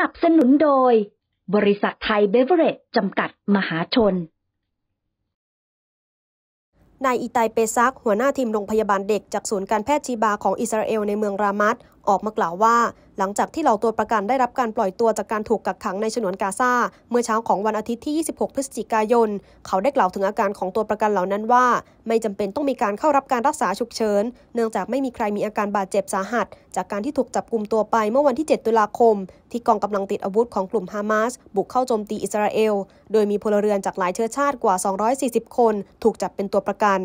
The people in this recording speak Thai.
นับสนุนโดย บริษัทไทยเบเวอร์เรจจำกัดมหาชน นายอิตายเปซักหัวหน้าทีมโรงพยาบาลเด็กจากศูนย์การแพทย์ชีบาของอิสราเอลในเมืองรามัตออกมากล่าวว่า หลังจากที่เหล่าตัวประกันได้รับการปล่อยตัวจากการถูกกักขังในฉนวนกาซาเมื่อเช้าของวันอาทิตย์ที่ 26 พฤศจิกายน เขาได้กล่าวถึงอาการของตัวประกันเหล่านั้นว่าไม่จำเป็นต้องมีการเข้ารับการรักษาฉุกเฉินเนื่องจากไม่มีใครมีอาการบาดเจ็บสาหัส จากการที่ถูกจับกลุ่มตัวไป เมื่อวันที่ 7 ตุลาคม ที่กองกำลังติดอาวุธของกลุ่มฮามาส บุกเข้าโจมตีอิสราเอล โดยมีพลเรือนจากหลายเชื้อชาติกว่า 240 คนถูกจับเป็นตัวประกัน